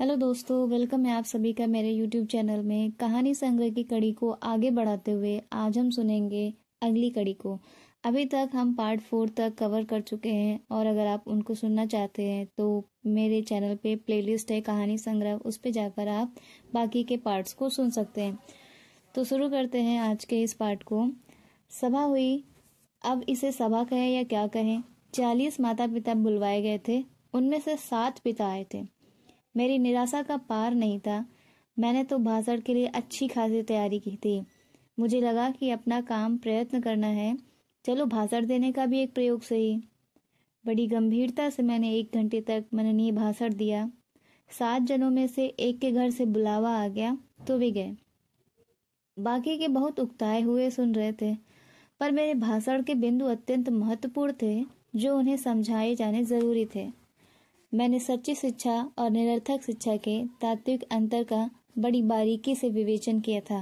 Hello दोस्तों welcome है आप सभी का मेरे यूट्यूब चैनल में कहानी संग्रह की कड़ी को आगे बढ़ाते हुए आज हम सुनेंगे अगली कड़ी को अभी तक हम पार्ट फोर तक कवर कर चुके हैं और अगर आप उनको सुनना चाहते हैं तो मेरे चैनल पे प्लेलिस्ट है कहानी संग्रह उस पर जाकर आप बाकी के पार्ट्स को सुन सकते हैं तो शुरू करते हैं आज के इस पार्ट को सभा हुई अब इसे सभा कहें या क्या कहें चालीस माता पिता बुलवाए गए थे उनमें से सात पिता आए थे मेरी निराशा का पार नहीं था मैंने तो भाषण के लिए अच्छी खासी तैयारी की थी मुझे लगा कि अपना काम प्रयत्न करना है चलो भाषण देने का भी एक प्रयोग सही बड़ी गंभीरता से मैंने एक घंटे तक मननीय भाषण दिया सात जनों में से एक के घर से बुलावा आ गया तो वे गए बाकी के बहुत उकताए हुए सुन रहे थे पर मेरे भाषण के बिंदु अत्यंत महत्वपूर्ण थे जो उन्हें समझाए जाने जरूरी थे मैंने सच्ची शिक्षा और निरर्थक शिक्षा के तात्विक अंतर का बड़ी बारीकी से विवेचन किया था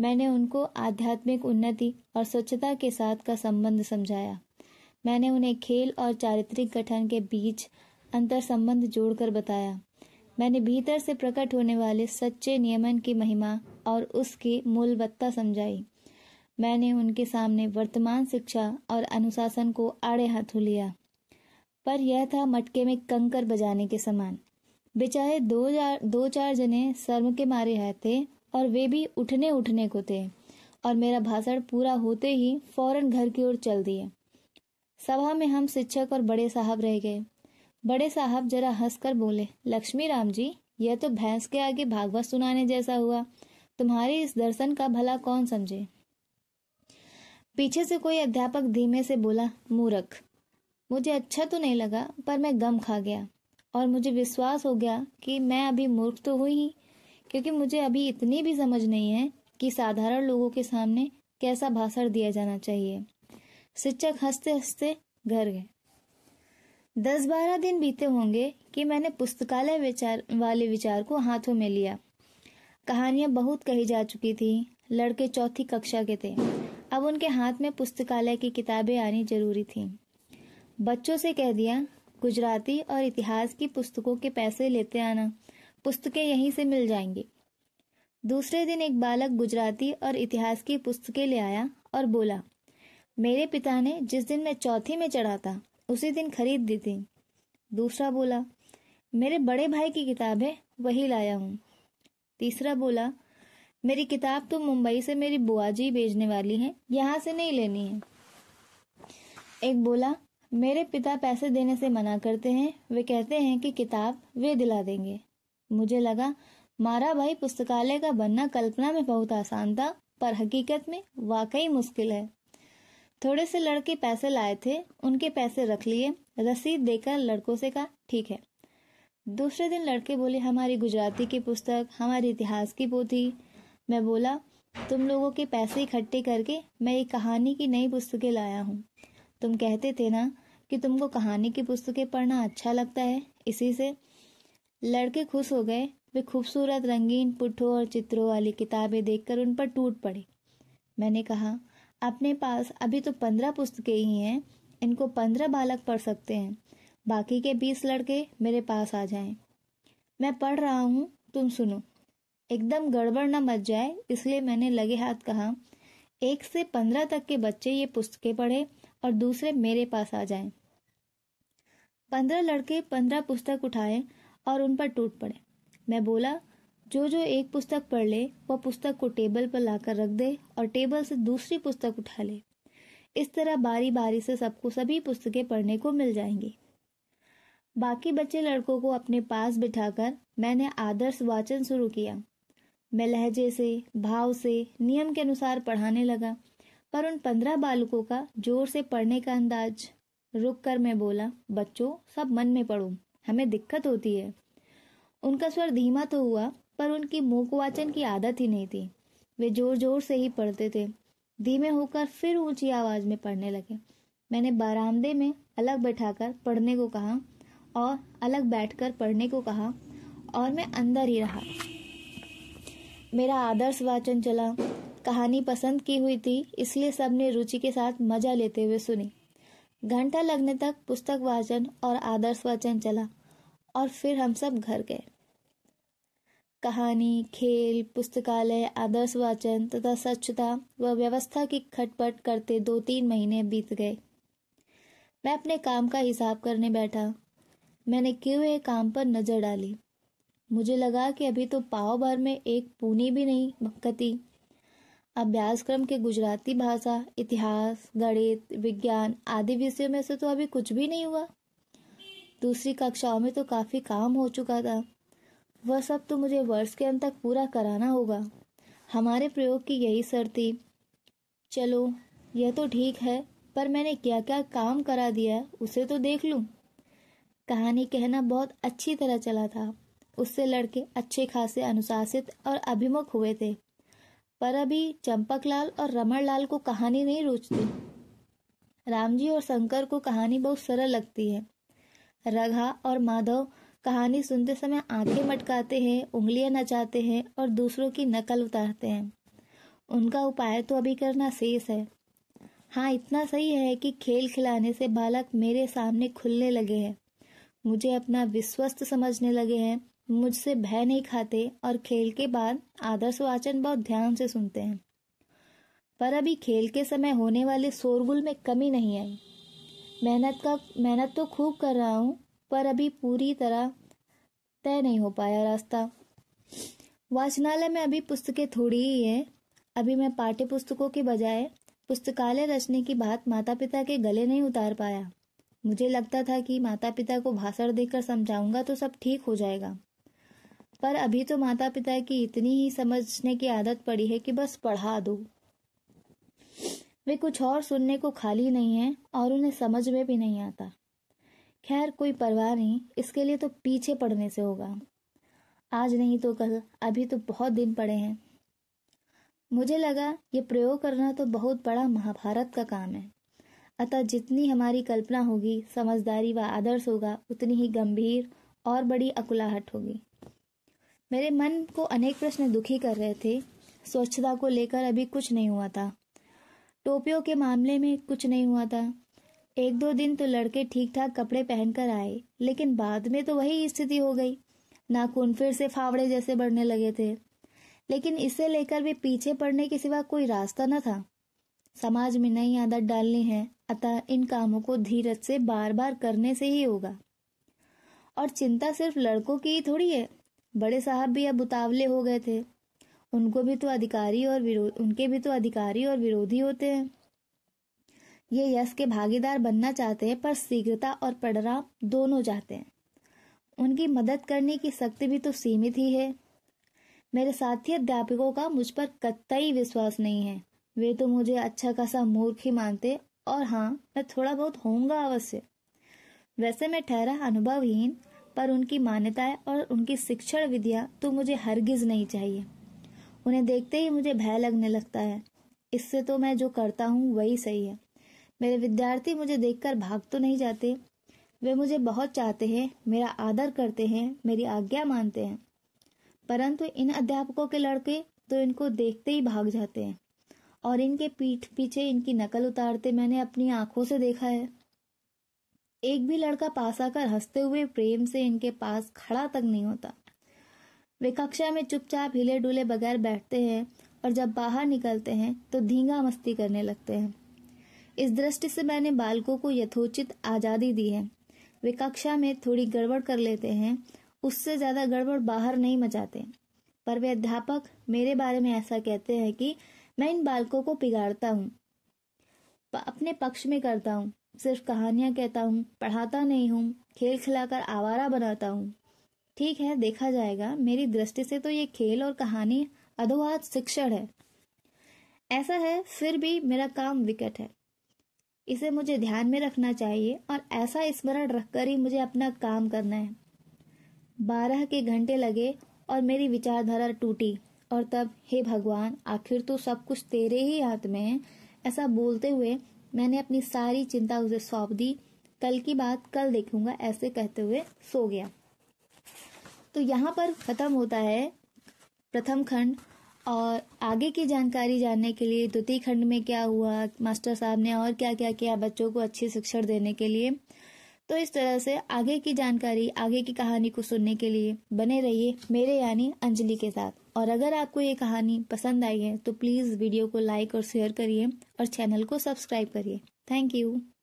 मैंने उनको आध्यात्मिक उन्नति और स्वच्छता के साथ का संबंध समझाया मैंने उन्हें खेल और चारित्रिक गठन के बीच अंतर संबंध जोड़कर बताया मैंने भीतर से प्रकट होने वाले सच्चे नियमन की महिमा और उसकी मूलवत्ता समझाई मैंने उनके सामने वर्तमान शिक्षा और अनुशासन को आड़े हाथों लिया पर यह था मटके में कंकर बजाने के समान बेचारे दो चार दो चार जने शर्म के मारे आए थे और वे भी उठने उठने को थे और मेरा भाषण पूरा होते ही फौरन घर की ओर चल दिए सभा में हम शिक्षक और बड़े साहब रह गए बड़े साहब जरा हंसकर बोले लक्ष्मी राम जी यह तो भैंस के आगे भागवत सुनाने जैसा हुआ तुम्हारे इस दर्शन का भला कौन समझे पीछे से कोई अध्यापक धीमे से बोला मूरख मुझे अच्छा तो नहीं लगा पर मैं गम खा गया और मुझे विश्वास हो गया कि मैं अभी मूर्ख तो हुई ही क्योंकि मुझे अभी इतनी भी समझ नहीं है कि साधारण लोगों के सामने कैसा भाषण दिया जाना चाहिए शिक्षक हंसते हंसते घर गए दस बारह दिन बीते होंगे कि मैंने पुस्तकालय विचार वाले विचार को हाथों में लिया कहानियां बहुत कही जा चुकी थी लड़के चौथी कक्षा के थे अब उनके हाथ में पुस्तकालय की किताबें आनी जरूरी थी बच्चों से कह दिया गुजराती और इतिहास की पुस्तकों के पैसे लेते आना पुस्तकें यहीं से मिल जाएंगी दूसरे दिन एक बालक गुजराती और इतिहास की पुस्तकें ले आया और बोला मेरे पिता ने जिस दिन मैं चौथी में चढ़ा था उसी दिन खरीद दी थी दूसरा बोला मेरे बड़े भाई की किताब है वही लाया हूँ तीसरा बोला मेरी किताब तो मुंबई से मेरी बुआ जी भेजने वाली है यहाँ से नहीं लेनी है एक बोला मेरे पिता पैसे देने से मना करते हैं वे कहते हैं कि किताब वे दिला देंगे मुझे लगा मारा भाई पुस्तकालय का बनना कल्पना में बहुत आसान था पर हकीकत में वाकई मुश्किल है थोड़े से लड़के पैसे लाए थे उनके पैसे रख लिए रसीद देकर लड़कों से कहा ठीक है दूसरे दिन लड़के बोले हमारी गुजराती की पुस्तक हमारे इतिहास की पोथी मैं बोला तुम लोगों के पैसे इकट्ठे करके मैं एक कहानी की नई पुस्तकें लाया हूँ तुम कहते थे ना कि तुमको कहानी की पुस्तकें पढ़ना अच्छा लगता है इसी से लड़के खुश हो गए वे खूबसूरत रंगीन पुठों और चित्रों वाली किताबें देखकर उन पर टूट पड़े मैंने कहा अपने पास अभी तो पंद्रह पुस्तकें ही हैं इनको पंद्रह बालक पढ़ सकते हैं बाकी के बीस लड़के मेरे पास आ जाएं। मैं पढ़ रहा हूँ तुम सुनो एकदम गड़बड़ न मच जाए इसलिए मैंने लगे हाथ कहा एक से पंद्रह तक के बच्चे ये पुस्तकें पढ़े और दूसरे मेरे पास आ जाएं। पंद्रह लड़के पंद्रह पुस्तक उठाए और उन पर टूट पड़े मैं बोला जो जो एक पुस्तक पढ़ ले वह पुस्तक को टेबल पर लाकर रख दे और टेबल से दूसरी पुस्तक उठा ले इस तरह बारी बारी से सबको सभी पुस्तकें पढ़ने को मिल जाएंगी बाकी बच्चे लड़कों को अपने पास बिठाकर मैंने आदर्श वाचन शुरू किया मैं लहजे से भाव से नियम के अनुसार पढ़ाने लगा पर उन पंद्रह बालकों का जोर से पढ़ने का अंदाज रुक कर मैं बोला बच्चों सब मन में पढ़ो हमें दिक्कत होती है उनका स्वर धीमा तो हुआ पर उनकी मुखवाचन की आदत ही नहीं थी वे जोर जोर से ही पढ़ते थे धीमे होकर फिर ऊंची आवाज में पढ़ने लगे मैंने बारामदे में अलग बैठाकर पढ़ने को कहा और अलग बैठकर पढ़ने को कहा और मैं अंदर ही रहा मेरा आदर्श वाचन चला कहानी पसंद की हुई थी इसलिए सबने रुचि के साथ मजा लेते हुए सुनी घंटा लगने तक पुस्तक वाचन और आदर्श वाचन चला और फिर हम सब घर गए कहानी खेल पुस्तकालय आदर्श वाचन तथा स्वच्छता व व्यवस्था की खटपट करते दो तीन महीने बीत गए मैं अपने काम का हिसाब करने बैठा मैंने क्यों ये काम पर नजर डाली मुझे लगा कि अभी तो पाव भर में एक पूनी भी नहीं बकती अभ्यासक्रम के गुजराती भाषा इतिहास गणित विज्ञान आदि विषयों में से तो अभी कुछ भी नहीं हुआ दूसरी कक्षाओं में तो काफ़ी काम हो चुका था वह सब तो मुझे वर्ष के अंत तक पूरा कराना होगा हमारे प्रयोग की यही सर थी चलो यह तो ठीक है पर मैंने क्या क्या काम करा दिया उसे तो देख लूँ कहानी कहना बहुत अच्छी तरह चला था उससे लड़के अच्छे खासे अनुशासित और अभिमुख हुए थे पर अभी चंपकलाल और रमणलाल को कहानी नहीं राम रामजी और शंकर को कहानी बहुत सरल लगती है रघा और माधव कहानी सुनते समय आंखें मटकाते हैं उंगलियां नचाते हैं और दूसरों की नकल उतारते हैं उनका उपाय तो अभी करना शेष है हाँ इतना सही है कि खेल खिलाने से बालक मेरे सामने खुलने लगे हैं मुझे अपना विश्वस्त समझने लगे हैं मुझसे भय नहीं खाते और खेल के बाद आदर्श वाचन बहुत ध्यान से सुनते हैं पर अभी खेल के समय होने वाले शोरगुल में कमी नहीं आई मेहनत का मेहनत तो खूब कर रहा हूँ पर अभी पूरी तरह तय नहीं हो पाया रास्ता वाचनालय में अभी पुस्तकें थोड़ी ही हैं अभी मैं पाठ्य पुस्तकों के बजाय पुस्तकालय रचने की बात माता पिता के गले नहीं उतार पाया मुझे लगता था कि माता पिता को भाषण देकर समझाऊंगा तो सब ठीक हो जाएगा पर अभी तो माता पिता की इतनी ही समझने की आदत पड़ी है कि बस पढ़ा दो वे कुछ और सुनने को खाली नहीं है और उन्हें समझ में भी नहीं आता खैर कोई परवाह नहीं इसके लिए तो पीछे पड़ने से होगा आज नहीं तो कल अभी तो बहुत दिन पड़े हैं मुझे लगा ये प्रयोग करना तो बहुत बड़ा महाभारत का काम है अतः जितनी हमारी कल्पना होगी समझदारी व आदर्श होगा उतनी ही गंभीर और बड़ी अकुलाहट होगी मेरे मन को अनेक प्रश्न दुखी कर रहे थे स्वच्छता को लेकर अभी कुछ नहीं हुआ था टोपियों के मामले में कुछ नहीं हुआ था एक दो दिन तो लड़के ठीक ठाक कपड़े पहनकर आए लेकिन बाद में तो वही स्थिति हो गई नाखून फिर से फावड़े जैसे बढ़ने लगे थे लेकिन इसे लेकर भी पीछे पड़ने के सिवा कोई रास्ता न था समाज में नई आदत डालनी है अतः इन कामों को धीरज से बार बार करने से ही होगा और चिंता सिर्फ लड़कों की ही थोड़ी है बड़े साहब भी अब उतावले हो गए थे उनको भी तो अधिकारी और विरोध उनके भी तो अधिकारी और विरोधी होते हैं ये यश के भागीदार बनना चाहते हैं पर शीघ्रता और पडरा दोनों चाहते हैं उनकी मदद करने की शक्ति भी तो सीमित ही है मेरे साथी अध्यापकों का मुझ पर कतई विश्वास नहीं है वे तो मुझे अच्छा खासा मूर्ख ही मानते और हाँ मैं थोड़ा बहुत होऊंगा अवश्य वैसे मैं ठहरा अनुभवहीन पर उनकी मान्यताएं और उनकी शिक्षण विधियां तो मुझे हरगिज नहीं चाहिए उन्हें देखते ही मुझे भय लगने लगता है इससे तो मैं जो करता हूँ वही सही है मेरे विद्यार्थी मुझे देखकर भाग तो नहीं जाते वे मुझे बहुत चाहते हैं मेरा आदर करते हैं मेरी आज्ञा मानते हैं परंतु इन अध्यापकों के लड़के तो इनको देखते ही भाग जाते हैं और इनके पीठ पीछे इनकी नकल उतारते मैंने अपनी आंखों से देखा है एक भी लड़का पास आकर हंसते हुए प्रेम से इनके पास खड़ा तक नहीं होता वे कक्षा में चुपचाप हिले डुले बगैर बैठते हैं और जब बाहर निकलते हैं तो धींगा मस्ती करने लगते हैं इस दृष्टि से मैंने बालकों को यथोचित आज़ादी दी है वे कक्षा में थोड़ी गड़बड़ कर लेते हैं उससे ज़्यादा गड़बड़ बाहर नहीं मचाते पर वे अध्यापक मेरे बारे में ऐसा कहते हैं कि मैं इन बालकों को बिगाड़ता हूँ अपने पक्ष में करता हूँ सिर्फ कहानियां कहता हूँ पढ़ाता नहीं हूँ खेल खिलाकर आवारा बनाता हूँ ठीक है देखा जाएगा मेरी दृष्टि से तो ये खेल और कहानी अधोवाद शिक्षण है ऐसा है फिर भी मेरा काम विकट है इसे मुझे ध्यान में रखना चाहिए और ऐसा स्मरण रखकर ही मुझे अपना काम करना है बारह के घंटे लगे और मेरी विचारधारा टूटी और तब हे भगवान आखिर तो सब कुछ तेरे ही हाथ में है ऐसा बोलते हुए मैंने अपनी सारी चिंता उसे सौंप दी कल की बात कल देखूंगा ऐसे कहते हुए सो गया तो यहाँ पर ख़त्म होता है प्रथम खंड और आगे की जानकारी जानने के लिए द्वितीय खंड में क्या हुआ मास्टर साहब ने और क्या क्या किया बच्चों को अच्छी शिक्षण देने के लिए तो इस तरह से आगे की जानकारी आगे की कहानी को सुनने के लिए बने रहिए मेरे यानी अंजलि के साथ और अगर आपको ये कहानी पसंद आई है तो प्लीज़ वीडियो को लाइक और शेयर करिए और चैनल को सब्सक्राइब करिए थैंक यू